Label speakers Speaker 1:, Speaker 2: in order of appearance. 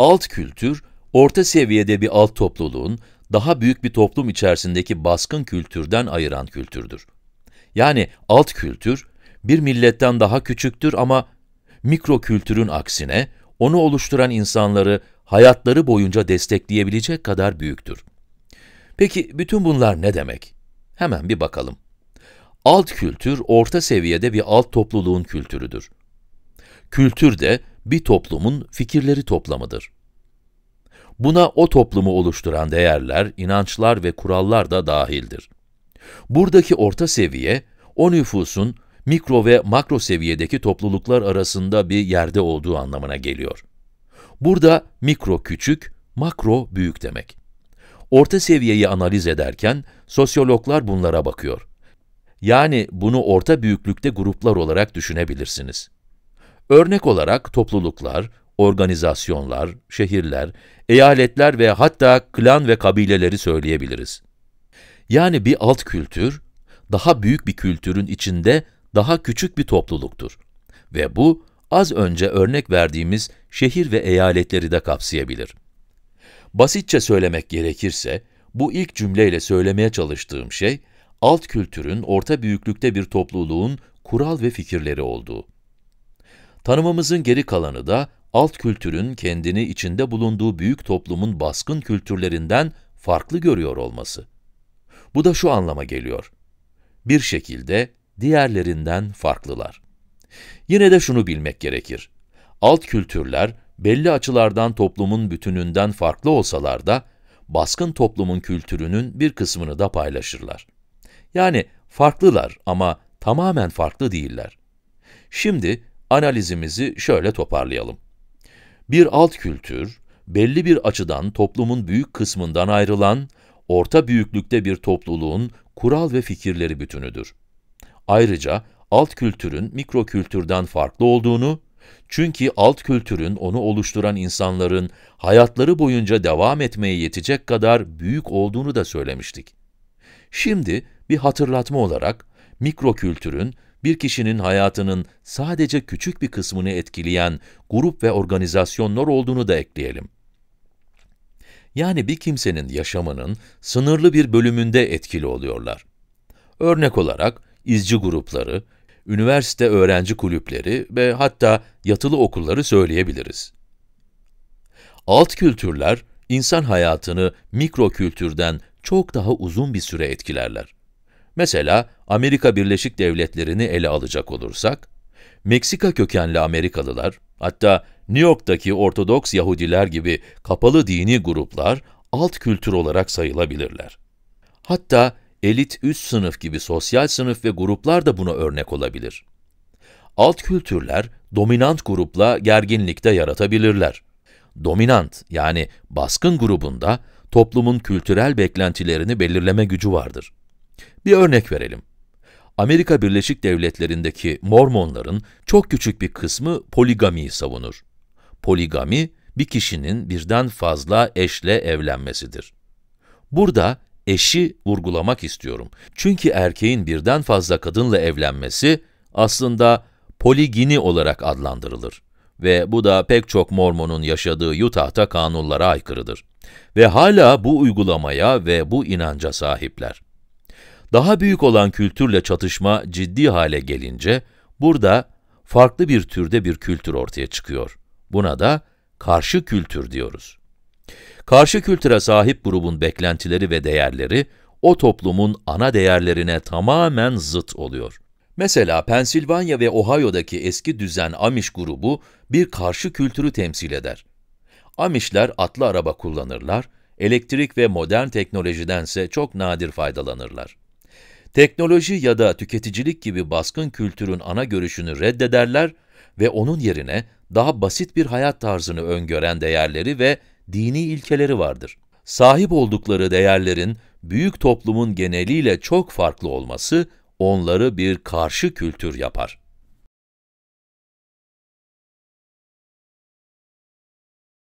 Speaker 1: Alt kültür, orta seviyede bir alt topluluğun, daha büyük bir toplum içerisindeki baskın kültürden ayıran kültürdür. Yani alt kültür, bir milletten daha küçüktür ama mikro kültürün aksine, onu oluşturan insanları hayatları boyunca destekleyebilecek kadar büyüktür. Peki bütün bunlar ne demek? Hemen bir bakalım. Alt kültür, orta seviyede bir alt topluluğun kültürüdür. Kültür de, bir toplumun fikirleri toplamıdır. Buna o toplumu oluşturan değerler, inançlar ve kurallar da dahildir. Buradaki orta seviye, o nüfusun mikro ve makro seviyedeki topluluklar arasında bir yerde olduğu anlamına geliyor. Burada mikro küçük, makro büyük demek. Orta seviyeyi analiz ederken sosyologlar bunlara bakıyor. Yani bunu orta büyüklükte gruplar olarak düşünebilirsiniz. Örnek olarak topluluklar, organizasyonlar, şehirler, eyaletler ve hatta klan ve kabileleri söyleyebiliriz. Yani bir alt kültür, daha büyük bir kültürün içinde daha küçük bir topluluktur. Ve bu, az önce örnek verdiğimiz şehir ve eyaletleri de kapsayabilir. Basitçe söylemek gerekirse, bu ilk cümleyle söylemeye çalıştığım şey, alt kültürün orta büyüklükte bir topluluğun kural ve fikirleri olduğu. Tanımımızın geri kalanı da alt kültürün kendini içinde bulunduğu büyük toplumun baskın kültürlerinden farklı görüyor olması. Bu da şu anlama geliyor. Bir şekilde diğerlerinden farklılar. Yine de şunu bilmek gerekir. Alt kültürler belli açılardan toplumun bütününden farklı olsalar da baskın toplumun kültürünün bir kısmını da paylaşırlar. Yani farklılar ama tamamen farklı değiller. Şimdi Analizimizi şöyle toparlayalım. Bir alt kültür, belli bir açıdan toplumun büyük kısmından ayrılan, orta büyüklükte bir topluluğun kural ve fikirleri bütünüdür. Ayrıca alt kültürün mikro kültürden farklı olduğunu, çünkü alt kültürün onu oluşturan insanların hayatları boyunca devam etmeye yetecek kadar büyük olduğunu da söylemiştik. Şimdi bir hatırlatma olarak mikro kültürün bir kişinin hayatının sadece küçük bir kısmını etkileyen grup ve organizasyonlar olduğunu da ekleyelim. Yani bir kimsenin yaşamının sınırlı bir bölümünde etkili oluyorlar. Örnek olarak izci grupları, üniversite öğrenci kulüpleri ve hatta yatılı okulları söyleyebiliriz. Alt kültürler insan hayatını mikro kültürden çok daha uzun bir süre etkilerler. Mesela Amerika Birleşik Devletleri'ni ele alacak olursak, Meksika kökenli Amerikalılar, hatta New York'taki Ortodoks Yahudiler gibi kapalı dini gruplar alt kültür olarak sayılabilirler. Hatta elit üst sınıf gibi sosyal sınıf ve gruplar da buna örnek olabilir. Alt kültürler dominant grupla gerginlikte yaratabilirler. Dominant yani baskın grubunda toplumun kültürel beklentilerini belirleme gücü vardır. Bir örnek verelim. Amerika Birleşik Devletleri'ndeki Mormonların çok küçük bir kısmı poligamiyi savunur. Poligami, bir kişinin birden fazla eşle evlenmesidir. Burada eşi vurgulamak istiyorum. Çünkü erkeğin birden fazla kadınla evlenmesi aslında poligini olarak adlandırılır. Ve bu da pek çok Mormon'un yaşadığı Utah'ta kanunlara aykırıdır. Ve hala bu uygulamaya ve bu inanca sahipler. Daha büyük olan kültürle çatışma ciddi hale gelince, burada farklı bir türde bir kültür ortaya çıkıyor. Buna da karşı kültür diyoruz. Karşı kültüre sahip grubun beklentileri ve değerleri, o toplumun ana değerlerine tamamen zıt oluyor. Mesela Pensilvanya ve Ohio'daki eski düzen Amish grubu bir karşı kültürü temsil eder. Amishler atlı araba kullanırlar, elektrik ve modern teknolojidense çok nadir faydalanırlar. Teknoloji ya da tüketicilik gibi baskın kültürün ana görüşünü reddederler ve onun yerine daha basit bir hayat tarzını öngören değerleri ve dini ilkeleri vardır. Sahip oldukları değerlerin büyük toplumun geneliyle çok farklı olması onları bir karşı kültür yapar.